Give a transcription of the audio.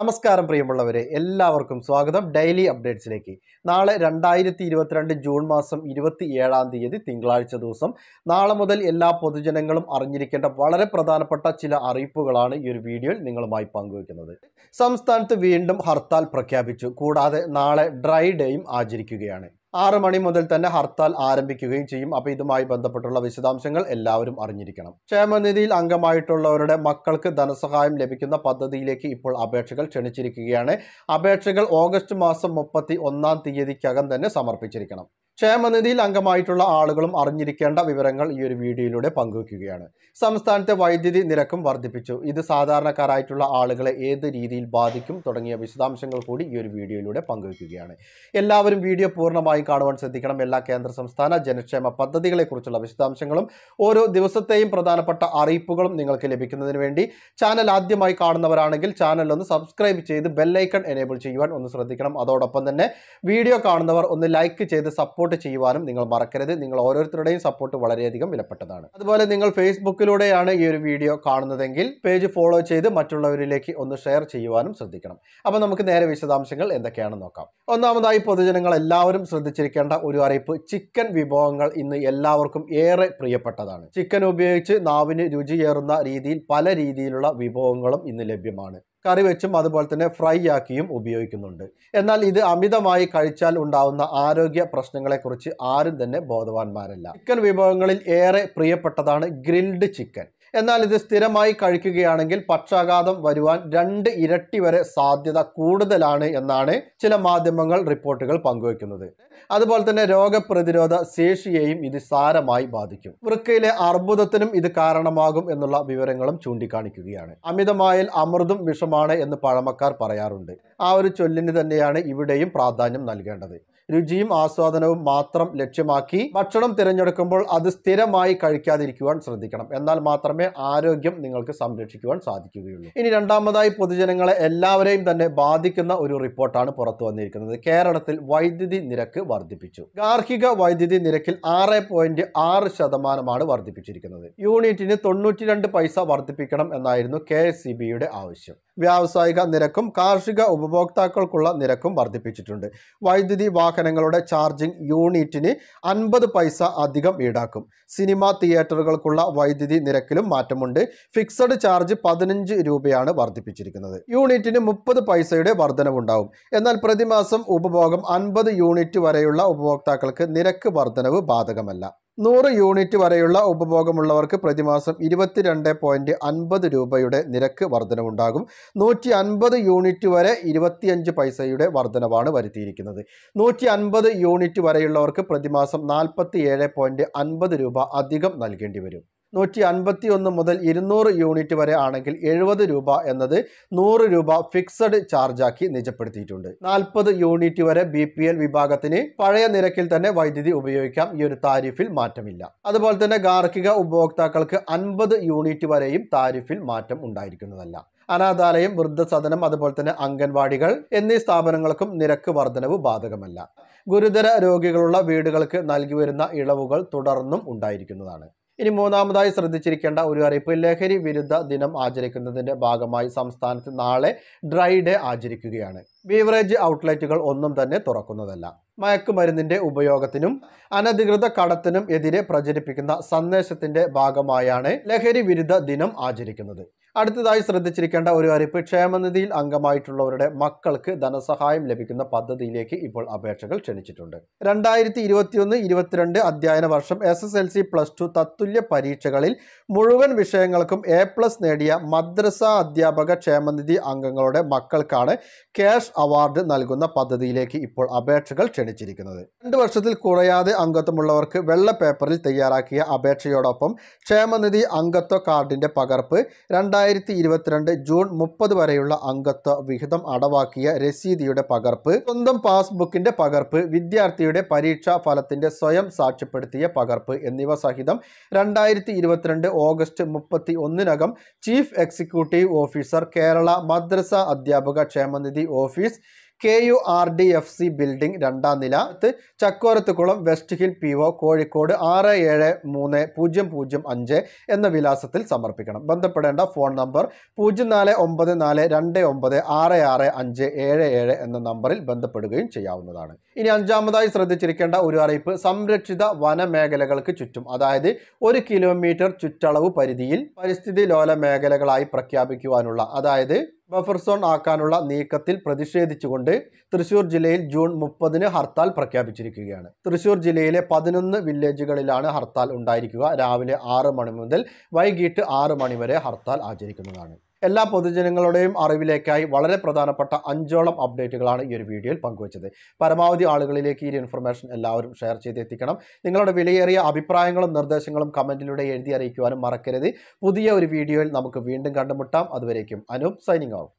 നമസ്കാരം പ്രിയമുള്ളവരെ എല്ലാവർക്കും സ്വാഗതം ഡെയിലി അപ്ഡേറ്റ്സിലേക്ക് നാളെ രണ്ടായിരത്തി ഇരുപത്തിരണ്ട് ജൂൺ മാസം ഇരുപത്തി ഏഴാം തീയതി തിങ്കളാഴ്ച ദിവസം നാളെ മുതൽ എല്ലാ പൊതുജനങ്ങളും അറിഞ്ഞിരിക്കേണ്ട വളരെ പ്രധാനപ്പെട്ട ചില അറിയിപ്പുകളാണ് ഈ ഒരു വീഡിയോയിൽ നിങ്ങളുമായി പങ്കുവയ്ക്കുന്നത് സംസ്ഥാനത്ത് വീണ്ടും ഹർത്താൽ പ്രഖ്യാപിച്ചു കൂടാതെ നാളെ ഡ്രൈ ഡേയും ആചരിക്കുകയാണ് ആറ് മണി മുതൽ തന്നെ ഹർത്താൽ ആരംഭിക്കുകയും ചെയ്യും അപ്പോൾ ഇതുമായി ബന്ധപ്പെട്ടുള്ള വിശദാംശങ്ങൾ എല്ലാവരും അറിഞ്ഞിരിക്കണം ക്ഷേമനിധിയിൽ അംഗമായിട്ടുള്ളവരുടെ മക്കൾക്ക് ധനസഹായം ലഭിക്കുന്ന പദ്ധതിയിലേക്ക് ഇപ്പോൾ അപേക്ഷകൾ ക്ഷണിച്ചിരിക്കുകയാണ് അപേക്ഷകൾ ഓഗസ്റ്റ് മാസം മുപ്പത്തി ഒന്നാം തീയതിക്കകം തന്നെ സമർപ്പിച്ചിരിക്കണം ക്ഷേമനിധിയിൽ അംഗമായിട്ടുള്ള ആളുകളും അറിഞ്ഞിരിക്കേണ്ട വിവരങ്ങൾ ഈ ഒരു വീഡിയോയിലൂടെ പങ്കുവയ്ക്കുകയാണ് സംസ്ഥാനത്തെ വൈദ്യുതി നിരക്കും വർദ്ധിപ്പിച്ചു ഇത് സാധാരണക്കാരായിട്ടുള്ള ആളുകളെ ഏത് രീതിയിൽ ബാധിക്കും തുടങ്ങിയ വിശദാംശങ്ങൾ കൂടി ഈ ഒരു വീഡിയോയിലൂടെ പങ്കുവയ്ക്കുകയാണ് എല്ലാവരും വീഡിയോ പൂർണ്ണമായി കാണുവാൻ ശ്രദ്ധിക്കണം എല്ലാ കേന്ദ്ര സംസ്ഥാന ജനക്ഷേമ പദ്ധതികളെക്കുറിച്ചുള്ള വിശദാംശങ്ങളും ഓരോ ദിവസത്തെയും പ്രധാനപ്പെട്ട അറിയിപ്പുകളും നിങ്ങൾക്ക് ലഭിക്കുന്നതിന് വേണ്ടി ചാനൽ ആദ്യമായി കാണുന്നവരാണെങ്കിൽ ചാനൽ ഒന്ന് സബ്സ്ക്രൈബ് ചെയ്ത് ബെല്ലൈക്കൺ എനേബിൾ ചെയ്യുവാൻ ഒന്ന് ശ്രദ്ധിക്കണം അതോടൊപ്പം തന്നെ വീഡിയോ കാണുന്നവർ ഒന്ന് ലൈക്ക് ചെയ്ത് സപ്പോർട്ട് സപ്പോർട്ട് ചെയ്യുവാനും നിങ്ങൾ മറക്കരുത് നിങ്ങൾ ഓരോരുത്തരുടെയും സപ്പോർട്ട് വളരെയധികം വിലപ്പെട്ടതാണ് അതുപോലെ നിങ്ങൾ ഫേസ്ബുക്കിലൂടെയാണ് ഈ ഒരു വീഡിയോ കാണുന്നതെങ്കിൽ പേജ് ഫോളോ ചെയ്ത് മറ്റുള്ളവരിലേക്ക് ഒന്ന് ഷെയർ ചെയ്യുവാനും ശ്രദ്ധിക്കണം അപ്പോൾ നമുക്ക് നേരെ വിശദാംശങ്ങൾ എന്തൊക്കെയാണെന്ന് നോക്കാം ഒന്നാമതായി പൊതുജനങ്ങൾ എല്ലാവരും ശ്രദ്ധിച്ചിരിക്കേണ്ട ഒരു അറിയിപ്പ് ചിക്കൻ വിഭവങ്ങൾ ഇന്ന് എല്ലാവർക്കും ഏറെ പ്രിയപ്പെട്ടതാണ് ചിക്കൻ ഉപയോഗിച്ച് നാവിന് രുചിയേറുന്ന രീതിയിൽ പല രീതിയിലുള്ള വിഭവങ്ങളും ഇന്ന് ലഭ്യമാണ് കറി വെച്ചും അതുപോലെ തന്നെ ഫ്രൈ ആക്കിയും ഉപയോഗിക്കുന്നുണ്ട് എന്നാൽ ഇത് അമിതമായി കഴിച്ചാൽ ഉണ്ടാവുന്ന ആരോഗ്യ പ്രശ്നങ്ങളെക്കുറിച്ച് ആരും തന്നെ ബോധവാന്മാരല്ല ചിക്കൻ വിഭവങ്ങളിൽ ഏറെ പ്രിയപ്പെട്ടതാണ് ഗ്രിൽഡ് ചിക്കൻ എന്നാൽ ഇത് സ്ഥിരമായി കഴിക്കുകയാണെങ്കിൽ പക്ഷാഘാതം വരുവാൻ രണ്ട് ഇരട്ടി വരെ സാധ്യത കൂടുതലാണ് എന്നാണ് ചില മാധ്യമങ്ങൾ റിപ്പോർട്ടുകൾ പങ്കുവയ്ക്കുന്നത് അതുപോലെ തന്നെ രോഗപ്രതിരോധ ശേഷിയെയും ഇത് സാരമായി ബാധിക്കും വൃക്കയിലെ അർബുദത്തിനും ഇത് കാരണമാകും എന്നുള്ള വിവരങ്ങളും ചൂണ്ടിക്കാണിക്കുകയാണ് അമിതമായാൽ അമൃതും വിഷമാണ് എന്ന് പഴമക്കാർ പറയാറുണ്ട് ആ ഒരു ചൊല്ലിന് തന്നെയാണ് ഇവിടെയും പ്രാധാന്യം നൽകേണ്ടത് രുചിയും ആസ്വാദനവും മാത്രം ലക്ഷ്യമാക്കി ഭക്ഷണം തിരഞ്ഞെടുക്കുമ്പോൾ അത് സ്ഥിരമായി കഴിക്കാതിരിക്കുവാൻ ശ്രദ്ധിക്കണം എന്നാൽ മാത്രമേ ആരോഗ്യം നിങ്ങൾക്ക് സംരക്ഷിക്കുവാൻ സാധിക്കുകയുള്ളൂ ഇനി രണ്ടാമതായി പൊതുജനങ്ങളെ എല്ലാവരെയും തന്നെ ബാധിക്കുന്ന ഒരു റിപ്പോർട്ടാണ് പുറത്തു വന്നിരിക്കുന്നത് കേരളത്തിൽ വൈദ്യുതി നിരക്ക് വർദ്ധിപ്പിച്ചു ഗാർഹിക വൈദ്യുതി നിരക്കിൽ ആറ് പോയിന്റ് ആറ് ശതമാനമാണ് വർദ്ധിപ്പിച്ചിരിക്കുന്നത് യൂണിറ്റിന് തൊണ്ണൂറ്റിരണ്ട് പൈസ വർദ്ധിപ്പിക്കണം എന്നായിരുന്നു കെ ആവശ്യം വ്യാവസായിക നിരക്കും കാർഷിക ഉപഭോക്താക്കൾക്കുള്ള നിരക്കും വർദ്ധിപ്പിച്ചിട്ടുണ്ട് വൈദ്യുതി വാഹനങ്ങളുടെ ചാർജിംഗ് യൂണിറ്റിന് അൻപത് പൈസ അധികം ഈടാക്കും സിനിമാ തിയേറ്ററുകൾക്കുള്ള വൈദ്യുതി നിരക്കിലും മാറ്റമുണ്ട് ഫിക്സഡ് ചാർജ് പതിനഞ്ച് രൂപയാണ് വർദ്ധിപ്പിച്ചിരിക്കുന്നത് യൂണിറ്റിന് മുപ്പത് പൈസയുടെ വർധനവുണ്ടാവും എന്നാൽ പ്രതിമാസം ഉപഭോഗം അൻപത് യൂണിറ്റ് വരെയുള്ള ഉപഭോക്താക്കൾക്ക് നിരക്ക് വർധനവ് ബാധകമല്ല നൂറ് യൂണിറ്റ് വരെയുള്ള ഉപഭോഗമുള്ളവർക്ക് പ്രതിമാസം ഇരുപത്തിരണ്ട് പോയിൻറ്റ് അൻപത് രൂപയുടെ നിരക്ക് വർധനവുണ്ടാകും നൂറ്റി അൻപത് യൂണിറ്റ് വരെ ഇരുപത്തിയഞ്ച് പൈസയുടെ വർധനവാണ് വരുത്തിയിരിക്കുന്നത് നൂറ്റി അൻപത് യൂണിറ്റ് വരെയുള്ളവർക്ക് പ്രതിമാസം നാൽപ്പത്തി ഏഴ് പോയിൻറ്റ് അൻപത് രൂപ അധികം നൽകേണ്ടി വരും നൂറ്റി അൻപത്തി ഒന്ന് മുതൽ ഇരുന്നൂറ് യൂണിറ്റ് വരെ ആണെങ്കിൽ എഴുപത് രൂപ എന്നത് നൂറ് രൂപ ഫിക്സഡ് ചാർജാക്കി നിജപ്പെടുത്തിയിട്ടുണ്ട് നാൽപ്പത് യൂണിറ്റ് വരെ ബി പി എൽ വിഭാഗത്തിന് പഴയ നിരക്കിൽ തന്നെ വൈദ്യുതി ഉപയോഗിക്കാം ഈ ഒരു താരിഫിൽ മാറ്റമില്ല അതുപോലെ തന്നെ ഗാർഹിക ഉപഭോക്താക്കൾക്ക് അൻപത് യൂണിറ്റ് വരെയും താരിഫിൽ മാറ്റം ഉണ്ടായിരിക്കുന്നതല്ല അനാഥാലയം വൃദ്ധസദനം അതുപോലെ തന്നെ അംഗൻവാടികൾ എന്നീ സ്ഥാപനങ്ങൾക്കും നിരക്ക് വർധനവ് ബാധകമല്ല ഗുരുതര രോഗികളുള്ള വീടുകൾക്ക് നൽകി വരുന്ന ഇളവുകൾ തുടർന്നും ഉണ്ടായിരിക്കുന്നതാണ് ഇനി മൂന്നാമതായി ശ്രദ്ധിച്ചിരിക്കേണ്ട ഒരു അറിയിപ്പ് ലഹരി വിരുദ്ധ ദിനം ആചരിക്കുന്നതിൻ്റെ ഭാഗമായി സംസ്ഥാനത്ത് നാളെ ഡ്രൈ ഡേ ആചരിക്കുകയാണ് ബീവറേജ് ഔട്ട്ലെറ്റുകൾ ഒന്നും തന്നെ തുറക്കുന്നതല്ല മയക്കുമരുന്നിൻ്റെ ഉപയോഗത്തിനും അനധികൃത കടത്തിനും എതിരെ പ്രചരിപ്പിക്കുന്ന സന്ദേശത്തിൻ്റെ ഭാഗമായാണ് ലഹരി വിരുദ്ധ ദിനം ആചരിക്കുന്നത് അടുത്തതായി ശ്രദ്ധിച്ചിരിക്കേണ്ട ഒരു അറിയിപ്പ് ക്ഷേമനിധിയിൽ അംഗമായിട്ടുള്ളവരുടെ മക്കൾക്ക് ധനസഹായം ലഭിക്കുന്ന പദ്ധതിയിലേക്ക് ഇപ്പോൾ അപേക്ഷകൾ ക്ഷണിച്ചിട്ടുണ്ട് രണ്ടായിരത്തി ഇരുപത്തിയൊന്ന് ഇരുപത്തിരണ്ട് അധ്യയന വർഷം S S L C plus two തത്തുല്യ പരീക്ഷകളിൽ മുഴുവൻ വിഷയങ്ങൾക്കും എ പ്ലസ് നേടിയ മദ്രസ അധ്യാപക ക്ഷേമനിധി അംഗങ്ങളുടെ മക്കൾക്കാണ് ക്യാഷ് അവാർഡ് നൽകുന്ന പദ്ധതിയിലേക്ക് ഇപ്പോൾ അപേക്ഷകൾ ക്ഷണിച്ചിരിക്കുന്നത് രണ്ട് വർഷത്തിൽ കുറയാതെ അംഗത്വമുള്ളവർക്ക് വെള്ള പേപ്പറിൽ തയ്യാറാക്കിയ അപേക്ഷയോടൊപ്പം ക്ഷേമനിധി അംഗത്വ കാർഡിന്റെ പകർപ്പ് രണ്ടായിരത്തി രണ്ടായിരത്തി ഇരുപത്തിരണ്ട് ജൂൺ മുപ്പത് വരെയുള്ള അംഗത്വ വിഹിതം അടവാക്കിയ രസീതിയുടെ പകർപ്പ് സ്വന്തം പാസ്ബുക്കിന്റെ പകർപ്പ് വിദ്യാർത്ഥിയുടെ പരീക്ഷാ ഫലത്തിന്റെ സ്വയം സാക്ഷ്യപ്പെടുത്തിയ പകർപ്പ് എന്നിവ സഹിതം രണ്ടായിരത്തി ഇരുപത്തിരണ്ട് ഓഗസ്റ്റ് മുപ്പത്തി ഒന്നിനകം ചീഫ് എക്സിക്യൂട്ടീവ് ഓഫീസർ കേരള മദ്രസ അധ്യാപക ക്ഷേമനിധി office K U R D F C building രണ്ടാം നില Chakkorathukulam West Hill P O Kozhikode ആറ് ഏഴ് മൂന്ന് പൂജ്യം പൂജ്യം അഞ്ച് എന്ന വിലാസത്തിൽ സമർപ്പിക്കണം ബന്ധപ്പെടേണ്ട ഫോൺ നമ്പർ പൂജ്യം നാല് ഒമ്പത് നാല് രണ്ട് ഒമ്പത് ആറ് ആറ് അഞ്ച് ഏഴ് ഏഴ് എന്ന നമ്പറിൽ ബന്ധപ്പെടുകയും ചെയ്യാവുന്നതാണ് ഇനി അഞ്ചാമതായി ശ്രദ്ധിച്ചിരിക്കേണ്ട ഒരു അറിയിപ്പ് സംരക്ഷിത വനമേഖലകൾക്ക് ചുറ്റും അതായത് ഒരു കിലോമീറ്റർ ചുറ്റളവ് പരിധിയിൽ പരിസ്ഥിതി ലോല മേഖലകളായി പ്രഖ്യാപിക്കുവാനുള്ള അതായത് ബഫർ സോൺ ആക്കാനുള്ള നീക്കത്തിൽ പ്രതിഷേധിച്ചുകൊണ്ട് തൃശൂർ ജില്ലയിൽ ജൂൺ മുപ്പതിന് ഹർത്താൽ പ്രഖ്യാപിച്ചിരിക്കുകയാണ് തൃശൂർ ജില്ലയിലെ പതിനൊന്ന് വില്ലേജുകളിലാണ് ഹർത്താൽ ഉണ്ടായിരിക്കുക രാവിലെ ആറ് മണി മുതൽ വൈകിട്ട് ആറ് മണി വരെ ഹർത്താൽ ആചരിക്കുന്നതാണ് എല്ലാ പൊതുജനങ്ങളുടെയും അറിവിലേക്കായി വളരെ പ്രധാനപ്പെട്ട അഞ്ചോളം അപ്ഡേറ്റുകളാണ് ഈ ഒരു വീഡിയോയിൽ പങ്കുവച്ചത് പരമാവധി ആളുകളിലേക്ക് ഈ ഇൻഫർമേഷൻ എല്ലാവരും ഷെയർ ചെയ്തെത്തിക്കണം നിങ്ങളുടെ വിലയേറിയ അഭിപ്രായങ്ങളും നിർദ്ദേശങ്ങളും കമൻറ്റിലൂടെ എഴുതി അറിയിക്കുവാനും മറക്കരുത് പുതിയ ഒരു വീഡിയോയിൽ നമുക്ക് വീണ്ടും കണ്ടുമുട്ടാം അതുവരേക്കും അനൂപ് സൈനിങ് ഔട്ട്